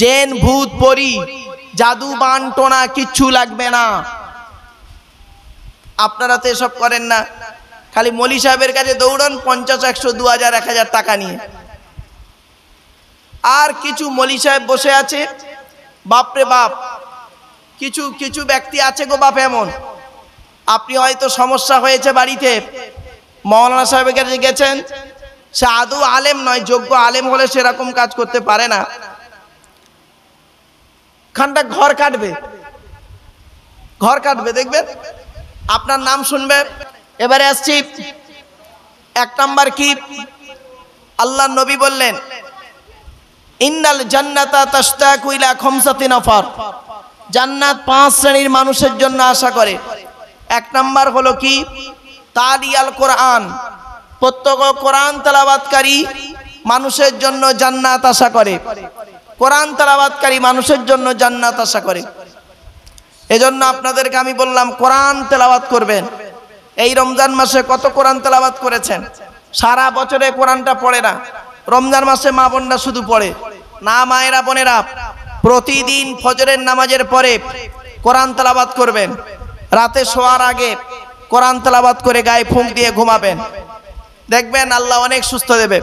gen ভূত পরি জাদু বান টোনা কিচ্ছু লাগবে না আপনারা তো এসব করেন না খালি মলি সাহেবের কাছে দৌড়ান পঞ্চাশ একশো দু হাজার এক হাজার টাকা নিয়ে আর কিছু মলি সাহেব বসে আছে বাপরে বাপ কিছু কিছু ব্যক্তি আছে গো বাপ এমন আপনি হয়তো সমস্যা হয়েছে বাড়িতে মৌলানা সাহেবের কাছে গেছেন সে আদৌ আলেম নয় যোগ্য আলেম হলে সেরকম কাজ করতে পারে না ওখানটা ঘর কাটবে ঘর কাটবে দেখবেন আপনার নাম শুনবে এবারে আসছি এক নাম্বার কি আল্লাহ নবী বললেন ইন্নাল জান্নাতা তাস্তাকু কুইলা খমসাতি নফর জান্নাত পাঁচ শ্রেণীর মানুষের জন্য আশা করে এক নাম্বার হলো কি তারিয়াল কোরআন প্রত্যেক কোরআন তালাবাদকারী মানুষের জন্য জান্নাত আশা করে কোরআন তেলাবাতকারী মানুষের জন্য জান্নাত আশা করে এজন্য আপনাদেরকে আমি বললাম কোরআন তেলাওয়াত করবেন এই রমজান মাসে কত কোরআন তেলাবাদ করেছেন সারা বছরে কোরআনটা পড়ে না রমজান মাসে মা বোনরা শুধু পড়ে না মায়েরা বোনেরা প্রতিদিন ফজরের নামাজের পরে কোরআন তেলাবাত করবেন রাতে শোয়ার আগে কোরআন তেলাবাত করে গায়ে ফুঁক দিয়ে ঘুমাবেন দেখবেন আল্লাহ অনেক সুস্থ দেবে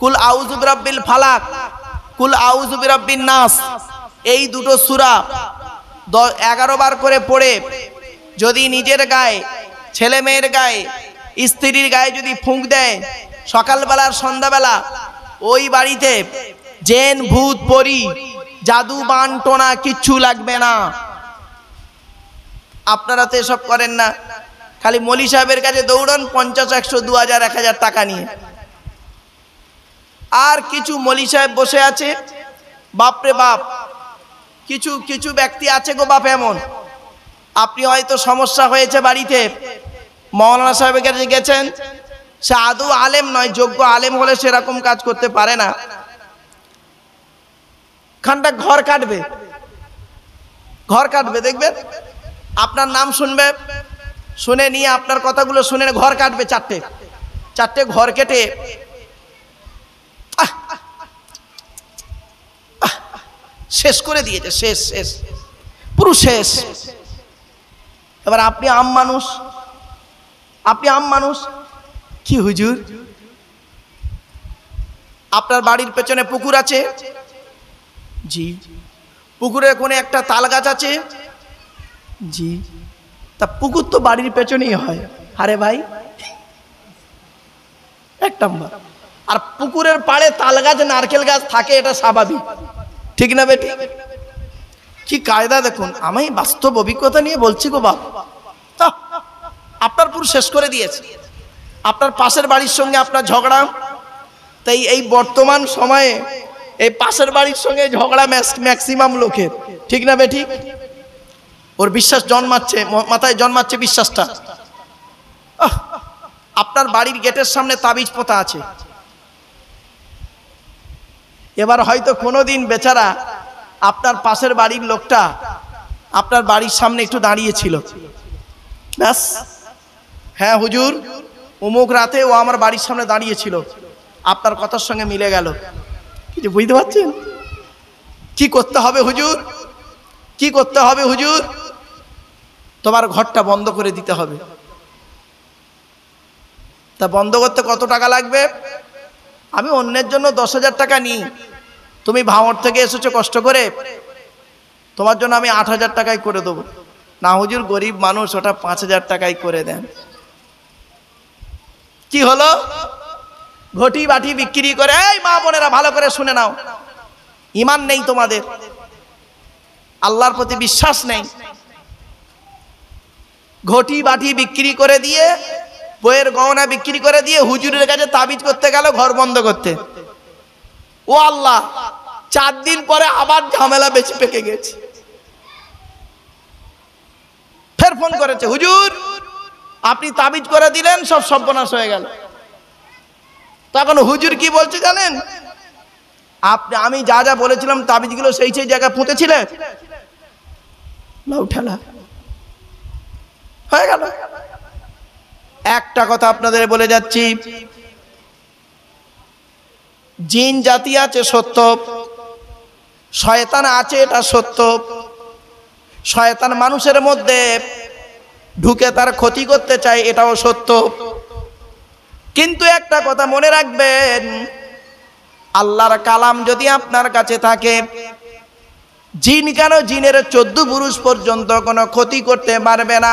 কুল আউজুবরাব্বিল ফালাক কুল আউজ নাস এই দুটো সুরা এগারো বার করে পড়ে যদি নিজের গায়ে ছেলে মেয়ের গায়ে স্ত্রীর গায়ে যদি ফুঁক দেয় সকালবেলার সন্ধ্যাবেলা ওই বাড়িতে জেন ভূত পরি জাদু বান টোনা কিচ্ছু লাগবে না আপনারা তো এসব করেন না খালি মলি সাহেবের কাছে দৌড়ান পঞ্চাশ একশো দু হাজার এক হাজার টাকা নিয়ে আর কিছু মলি সাহেব বসে আছে বাপরে বাপ কিছু কিছু ব্যক্তি আছে গো বাপ এমন আপনি হয়তো সমস্যা হয়েছে বাড়িতে মৌলানা সাহেবের কাছে গেছেন সে আদৌ আলেম নয় যোগ্য আলেম হলে সেরকম কাজ করতে পারে না খানটা ঘর কাটবে ঘর কাটবে দেখবেন আপনার নাম শুনবে শুনে নিয়ে আপনার কথাগুলো শুনে ঘর কাটবে চারটে চারটে ঘর কেটে শেষ করে দিয়েছে শেষ শেষ পুরো শেষ এবার আপনি আম মানুষ আপনি আম মানুষ কি হুজুর আপনার বাড়ির পেছনে পুকুর আছে জি পুকুরের কোনে একটা তাল গাছ আছে জি তা পুকুর তো বাড়ির পেছনেই হয় আরে ভাই এক নম্বর আর পুকুরের পাড়ে তাল গাছ নারকেল গাছ থাকে এটা স্বাভাবিক ঠিক না বেটি কি কায়দা দেখুন আমি বাস্তব অভিজ্ঞতা নিয়ে বলছি গো বাপ আপনার পুরো শেষ করে দিয়েছে আপনার পাশের বাড়ির সঙ্গে আপনার ঝগড়া তাই এই বর্তমান সময়ে এই পাশের বাড়ির সঙ্গে ঝগড়া ম্যাক্সিমাম লোকের ঠিক না বেটি ওর বিশ্বাস জন্মাচ্ছে মাথায় জন্মাচ্ছে বিশ্বাসটা আপনার বাড়ির গেটের সামনে তাবিজ পোতা আছে এবার হয়তো কোনো দিন বেচারা আপনার পাশের বাড়ির লোকটা আপনার বাড়ির সামনে একটু দাঁড়িয়েছিল ব্যাস হ্যাঁ হুজুর অমুক রাতে ও আমার বাড়ির সামনে দাঁড়িয়েছিল আপনার কথার সঙ্গে মিলে গেল কিছু বুঝতে পারছেন কি করতে হবে হুজুর কি করতে হবে হুজুর তোমার ঘরটা বন্ধ করে দিতে হবে তা বন্ধ করতে কত টাকা লাগবে আমি অন্যের জন্য দশ হাজার টাকা নিই তুমি ভাঙর থেকে এসেছো কষ্ট করে তোমার জন্য আমি আট হাজার টাকায় করে দেবো না হুজুর গরিব মানুষ ওটা পাঁচ হাজার টাকায় করে দেন কি হলো ঘটি বাটি বিক্রি করে এই মা বোনেরা ভালো করে শুনে নাও ইমান নেই তোমাদের আল্লাহর প্রতি বিশ্বাস নেই ঘটি বাটি বিক্রি করে দিয়ে বইয়ের গহনা বিক্রি করে দিয়ে হুজুরের কাছে তাবিজ করতে গেল ঘর বন্ধ করতে ও আল্লাহ চার দিন পরে আবার ঝামেলা বেশি পেকে গেছে ফের ফোন করেছে হুজুর আপনি তাবিজ করে দিলেন সব সর্বনাশ হয়ে গেল তখন হুজুর কি বলছে জানেন আপনি আমি যা যা বলেছিলাম তাবিজগুলো সেই সেই জায়গায় পুঁতেছিলেন হয়ে গেল একটা কথা আপনাদের বলে যাচ্ছি জিন জাতি আছে সত্য শয়তান আছে এটা সত্য শয়তান মানুষের মধ্যে ঢুকে তার ক্ষতি করতে চায় এটাও সত্য কিন্তু একটা কথা মনে রাখবেন আল্লাহর কালাম যদি আপনার কাছে থাকে জিন কেন জিনের চোদ্দ পুরুষ পর্যন্ত কোনো ক্ষতি করতে পারবে না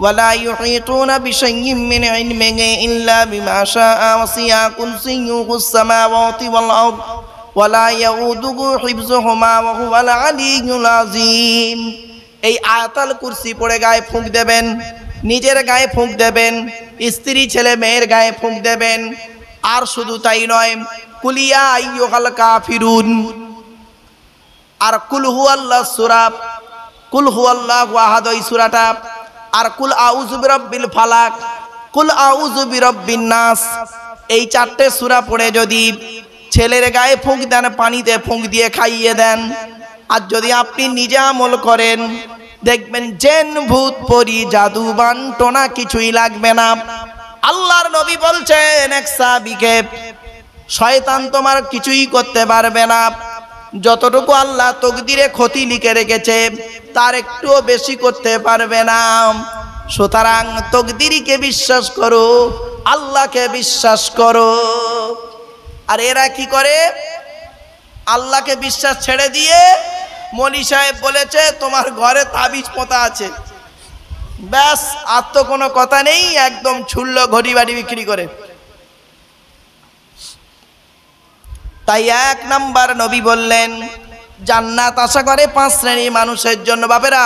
ولا يحيطون بشيء من علمه إلا بما شاء وسع كرسيه السماوات والأرض ولا يؤوده حفظهما وهو العلي العظيم এই আয়াতাল কুরসি পড়ে গায়ে ফুঁক দেবেন নিজের গায়ে ফুঁক দেবেন স্ত্রী ছেলে মেয়ের গায়ে ফুঁক দেবেন আর শুধু তাই নয় কুলিয়া হালকা ফিরুন আর কুলহু আল্লাহ সূরা কুলহু আল্লাহু আহাদ এই সূরাটা আর কুল আউজুবিরব্বিল ফালাক কুল আউজুবিরব্বিন নাস এই চারটে সুরা পড়ে যদি ছেলের গায়ে ফুঁক দেন পানিতে ফুঁক দিয়ে খাইয়ে দেন আর যদি আপনি নিজে আমল করেন দেখবেন জেন ভূত পরি জাদু বান্টনা কিছুই লাগবে না আল্লাহর নবী বলছেন এক সাবিকে শয়তান তোমার কিছুই করতে পারবে না যতটুকু আল্লাহ তকদিরে ক্ষতি লিখে রেখেছে তার একটুও বেশি করতে পারবে না সুতরাং তকদিরিকে বিশ্বাস করো আল্লাহকে বিশ্বাস করো আর এরা কি করে আল্লাহকে বিশ্বাস ছেড়ে দিয়ে মনি সাহেব বলেছে তোমার ঘরে তাবিজ পোতা আছে ব্যাস আর তো কোনো কথা নেই একদম ছুড়ল ঘড়ি বাড়ি বিক্রি করে তাই এক নাম্বার নবী বললেন জান্নাত আশা করে পাঁচ শ্রেণীর মানুষের জন্য বাপেরা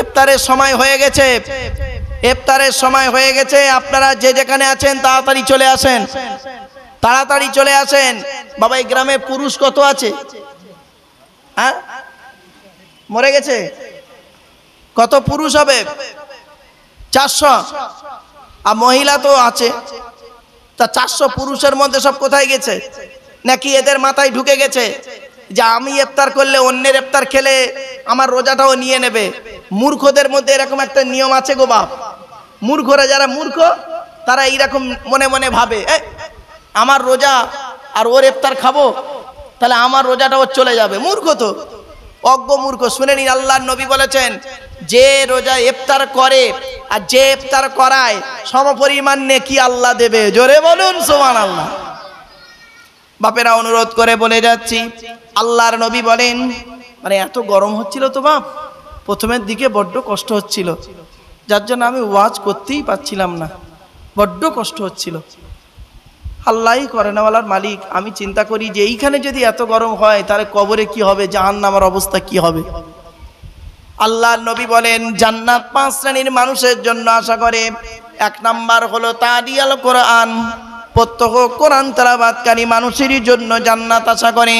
ইফতারের সময় হয়ে গেছে ইফতারের সময় হয়ে গেছে আপনারা যে যেখানে আছেন তাড়াতাড়ি চলে আসেন তাড়াতাড়ি চলে আসেন বাবা এই গ্রামে পুরুষ কত আছে হ্যাঁ মরে গেছে কত পুরুষ হবে চারশো আর মহিলা তো আছে তা চারশো পুরুষের মধ্যে সব কোথায় গেছে নাকি এদের মাথায় ঢুকে গেছে যে আমি ইফতার করলে অন্যের ইফতার খেলে আমার রোজাটাও নিয়ে নেবে মূর্খদের মধ্যে এরকম একটা নিয়ম আছে গো বাপ মূর্খরা যারা মূর্খ তারা এইরকম মনে মনে ভাবে আমার রোজা আর ওর ইফতার খাবো তাহলে আমার রোজাটা ওর চলে যাবে মূর্খ তো অজ্ঞ মূর্খ শুনে নিন আল্লাহ নবী বলেছেন যে রোজা ইফতার করে আর যে ইফতার করায় সমপরিমাণ নেকি আল্লাহ দেবে জোরে বলুন সোমান আল্লাহ বাপেরা অনুরোধ করে বলে যাচ্ছি আল্লাহর নবী বলেন মানে এত গরম হচ্ছিল তো বাপ প্রথমের দিকে বড্ড কষ্ট হচ্ছিল যার জন্য আমি ওয়াজ করতেই পাচ্ছিলাম না বড্ড কষ্ট হচ্ছিল আল্লাহ করেনাওয়ালার মালিক আমি চিন্তা করি যে এইখানে যদি এত গরম হয় তাহলে কবরে কি হবে জাহান নামার অবস্থা কি হবে আল্লাহ নবী বলেন জান্নাত পাঁচ শ্রেণীর মানুষের জন্য আশা করে এক নাম্বার হলো তারিয়াল কোরআন প্রত্যহ কোরআন তারাবাদকারী মানুষের জন্য জান্নাত আশা করে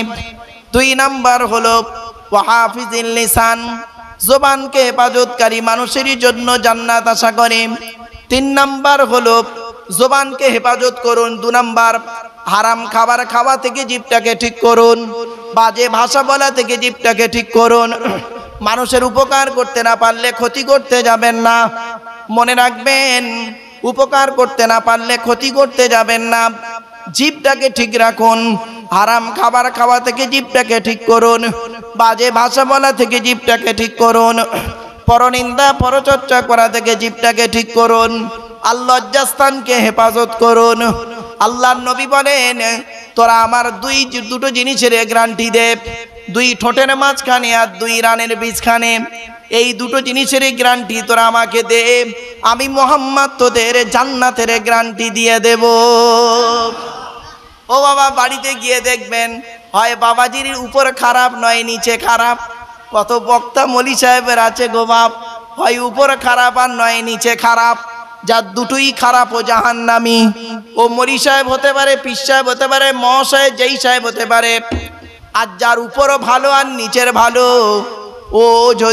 দুই নাম্বার হলো হাফিজিল জোবানকে হেফাজতকারী মানুষের জন্য জান্নাত আশা করে তিন নাম্বার হলো জোবানকে হেফাজত করুন দু নাম্বার হারাম খাবার খাওয়া থেকে জীবটাকে ঠিক করুন বাজে ভাষা বলা থেকে জীবটাকে ঠিক করুন মানুষের উপকার করতে না পারলে ক্ষতি করতে যাবেন না মনে রাখবেন উপকার করতে না পারলে ক্ষতি করতে যাবেন না জীবটাকে ঠিক রাখুন হারাম খাবার খাওয়া থেকে জীবটাকে ঠিক করুন বাজে ভাষা বলা থেকে জীবটাকে ঠিক করুন পরনিন্দা পরচর্চা করা থেকে জীবটাকে ঠিক করুন আল্লজ্জাস্থানকে হেফাজত করুন আল্লাহ নবী বলেন তোরা আমার দুই দুটো জিনিসের গ্রান্টি দেব দুই ঠোঁটের মাঝখানে আর দুই রানের বীজখানে এই দুটো জিনিসের গ্যারান্টি তোরা আমাকে দে আমি মোহাম্মদ তোদের জান্নাতের গ্যারান্টি দিয়ে দেব ও বাবা বাড়িতে গিয়ে দেখবেন হয় বাবাজির উপর খারাপ নয় নিচে খারাপ কত বক্তা মলি সাহেবের আছে গো বাপ হয় উপর খারাপ আর নয় নিচে খারাপ যার দুটোই খারাপ ও জাহান নামি ও মরি সাহেব হতে পারে পিস সাহেব হতে পারে সাহেব যেই সাহেব হতে পারে আর যার উপরও ভালো আর নিচের ভালো ও যদি